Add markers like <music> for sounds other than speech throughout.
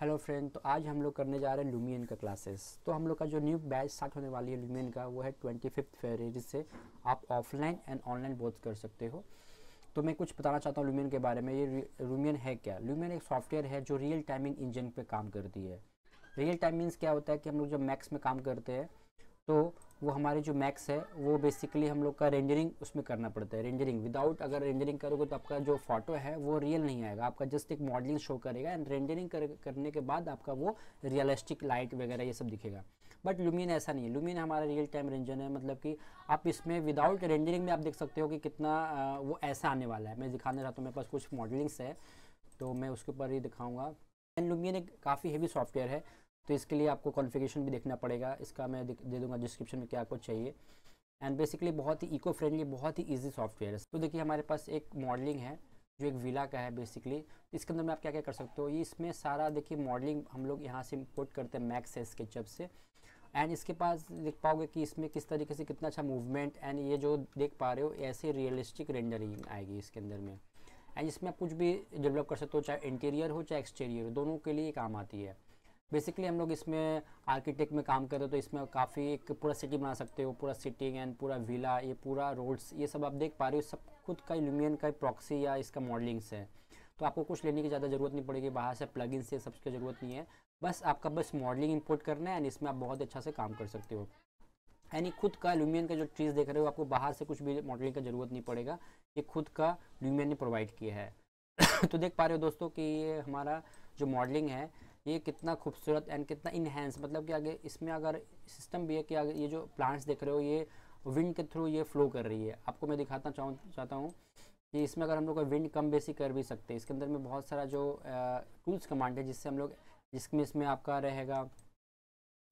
hello friend तो आज हम लोग करने जा रहे हैं लुमियन का क्लासेस तो हम लोग का जो न्यू बैच स्टार्ट होने वाली है लुमियन का वो है ट्वेंटी फिफ्थ फेबररी से आप ऑफलाइन एंड ऑनलाइन बोथ कर सकते हो तो मैं कुछ बताना चाहता हूँ लुमियन के बारे में ये लुमियन है क्या लुमियन एक सॉफ्टवेयर है जो रियल टाइमिंग इंजन पर काम करती है रियल टाइम मीन्स क्या होता है कि हम लोग जब मैक्स में काम करते हैं तो वो हमारे जो मैक्स है वो बेसिकली हम लोग का रेंजरिंग उसमें करना पड़ता है रेंजरिंग विदाउट अगर रेंजरिंग करोगे तो आपका जो फोटो है वो रियल नहीं आएगा आपका जस्ट एक मॉडलिंग शो करेगा एंड रेंजरिंग कर, करने के बाद आपका वो रियलिस्टिक लाइट वगैरह ये सब दिखेगा बट लुमिन ऐसा नहीं है लुमिन हमारा रियल टाइम रेंजर है मतलब कि आप इसमें विदाउट रेंजरिंग में आप देख सकते हो कि कितना वो ऐसा आने वाला है मैं दिखाने रहा हूँ मेरे पास कुछ मॉडलिंग्स है तो मैं उसके ऊपर ही दिखाऊँगा एंड लुमिन एक काफ़ी हेवी सॉफ्टवेयर है तो इसके लिए आपको कॉन्फ़िगरेशन भी देखना पड़ेगा इसका मैं दे दूंगा डिस्क्रिप्शन में क्या आपको चाहिए एंड बेसिकली बहुत ही इको फ्रेंडली बहुत ही ईजी सॉफ्टवेयर है तो देखिए हमारे पास एक मॉडलिंग है जो एक विला का है बेसिकली तो इसके अंदर में आप क्या क्या कर सकते हो ये इसमें सारा देखिए मॉडलिंग हम लोग यहाँ से इम्पोर्ट करते हैं मैक्स है स्केचअप से एंड इसके पास देख पाओगे कि इसमें किस तरीके से कितना अच्छा मूवमेंट एंड ये जो देख पा रहे हो ऐसे रियलिस्टिक रेंडरिंग आएगी इसके अंदर में एंड इसमें आप कुछ भी डेवलप कर सकते हो चाहे इंटीरियर हो चाहे एक्सटीरियर हो दोनों के लिए काम आती है बेसिकली हम लोग इसमें आर्किटेक्ट में काम कर रहे हो तो इसमें काफ़ी एक पूरा सिटी बना सकते हो पूरा सिटी एंड पूरा विला ये पूरा रोड्स ये सब आप देख पा रहे हो सब खुद का लुमियन का प्रॉक्सी या इसका मॉडलिंग्स है तो आपको कुछ लेने की ज़्यादा ज़रूरत नहीं पड़ेगी बाहर से प्लगइन से सब की ज़रूरत नहीं है बस आपका बस मॉडलिंग इम्पोर्ट करना है एंड इसमें आप बहुत अच्छा से काम कर सकते हो यानी खुद का लुमियन का जो ट्रीज़ देख रहे हो आपको बाहर से कुछ भी मॉडलिंग का ज़रूरत नहीं पड़ेगा ये खुद का लुमियन ने प्रोवाइड किया है <coughs> तो देख पा रहे हो दोस्तों कि ये हमारा जो मॉडलिंग है ये कितना खूबसूरत एंड कितना इनहेंस मतलब कि आगे इसमें अगर सिस्टम भी है कि आगे ये जो प्लांट्स देख रहे हो ये विंड के थ्रू ये फ्लो कर रही है आपको मैं दिखाता चाहूँ चाहता हूँ कि इसमें अगर हम लोग विंड कम बेसी कर भी सकते हैं इसके अंदर में बहुत सारा जो टूल्स कमांड है जिससे हम लोग जिसमें इसमें आपका रहेगा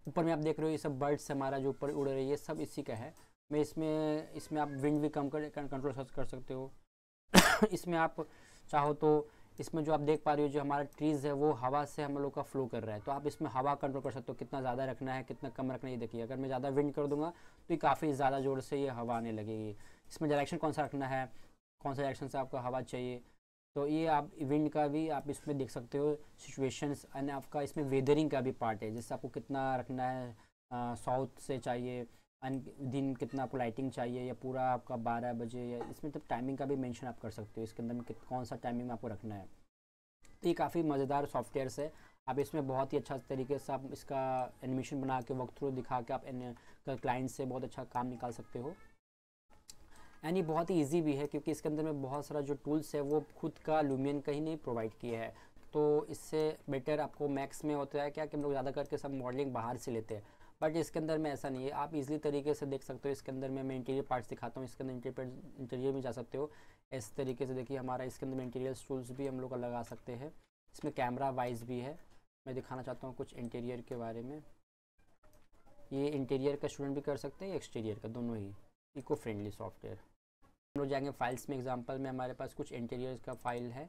ऊपर में आप देख रहे हो ये सब बर्ड्स हमारा जो ऊपर उड़ रही है सब इसी का है मैं इसमें इसमें आप विंड भी कम कर कंट्रोल कर सकते हो <coughs> इसमें आप चाहो तो इसमें जो आप देख पा रहे हो जो हमारा ट्रीज़ है वो हवा से हम लोग का फ्लो कर रहा है तो आप इसमें हवा कंट्रोल कर सकते हो कितना ज़्यादा रखना है कितना कम रखना है ये देखिए अगर मैं ज़्यादा विंड कर दूंगा तो ये काफ़ी ज़्यादा ज़ोर से ये हवा आने लगेगी इसमें डायरेक्शन कौन सा रखना है कौन सा डायरेक्शन से आपको हवा चाहिए तो ये आप विंड का भी आप इसमें देख सकते हो सिचुएशंस एंड आपका इसमें वेदरिंग का भी पार्ट है जैसे आपको कितना रखना है साउथ से चाहिए दिन कितना आपको लाइटिंग चाहिए या पूरा आपका बारह बजे या इसमें तब तो टाइमिंग का भी मेंशन आप कर सकते हो इसके अंदर में कौन सा टाइमिंग में आपको रखना है तो ये काफ़ी मज़ेदार सॉफ्टवेयरस है आप इसमें बहुत ही अच्छा तरीके से आप इसका एनिमेशन बना के वक्त थ्रू दिखा के आप क्लाइंट से बहुत अच्छा काम निकाल सकते हो एंड ये बहुत ही ईजी भी है क्योंकि इसके अंदर में बहुत सारा जो टूल्स है वो खुद का लूमियन कहीं नहीं प्रोवाइड किया है तो इससे बेटर आपको मैक्स में होता है क्या कि हम लोग ज़्यादा करके सब मॉडलिंग बाहर से लेते हैं बट इसके अंदर में ऐसा नहीं है आप इजीली तरीके से देख सकते हो इसके अंदर में मैं इंटीरियर पार्ट्स दिखाता हूँ इसके अंदर इंटीरियर इंटीरियर भी जा सकते हो इस तरीके से देखिए हमारा इसके अंदर इंटीरियर टूल्स भी हम लोग लगा सकते हैं इसमें कैमरा वाइज भी है मैं दिखाना चाहता हूँ कुछ इंटीरियर के बारे में ये इंटीरियर का स्टूडेंट भी कर सकते हैं एक्सटीरियर का दोनों ही इको फ्रेंडली सॉफ्टवेयर हम लोग जाएंगे फाइल्स में एग्जांपल में हमारे पास कुछ इंटीरियर का फाइल है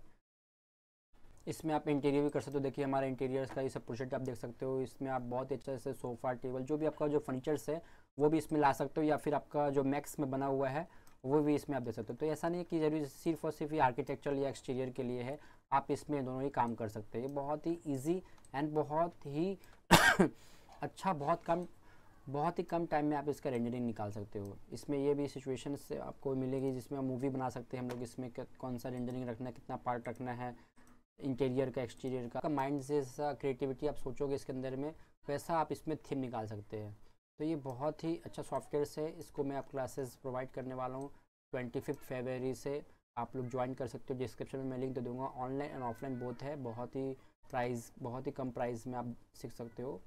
इसमें आप इंटीरियर भी कर सकते हो देखिए हमारा इंटीरियर्स का ये सब प्रोजेक्ट आप देख सकते हो इसमें आप बहुत ही अच्छे से सोफ़ा टेबल जो भी आपका जो फर्नीचर्स है वो भी इसमें ला सकते हो या फिर आपका जो मैक्स में बना हुआ है वो भी इसमें आप देख सकते हो तो ऐसा नहीं है कि जरूरी सिर्फ और सिर्फ ये आर्किटेक्चर या एक्सटीरियर के लिए है आप इसमें दोनों ही काम कर सकते हो ये बहुत ही ईजी एंड बहुत ही <coughs> अच्छा बहुत कम बहुत ही कम टाइम में आप इसका रेंडरिंग निकाल सकते हो इसमें ये भी सिचुएशन आपको मिलेगी जिसमें मूवी बना सकते हैं हम लोग इसमें कौन सा रेंडरिंग रखना है कितना पार्ट रखना है इंटीरियर का एक्सटीरियर का माइंड से जैसा क्रिएटिविटी आप सोचोगे इसके अंदर में वैसा आप इसमें थीम निकाल सकते हैं तो ये बहुत ही अच्छा सॉफ्टवेयर से इसको मैं आप क्लासेस प्रोवाइड करने वाला हूँ ट्वेंटी फिफ्थ फेबररी से आप लोग ज्वाइन कर सकते हो डिस्क्रिप्शन में मैं लिंक दे दूँगा ऑनलाइन एंड ऑफलाइन बहुत है बहुत ही प्राइस बहुत ही कम प्राइस में आप सीख सकते हो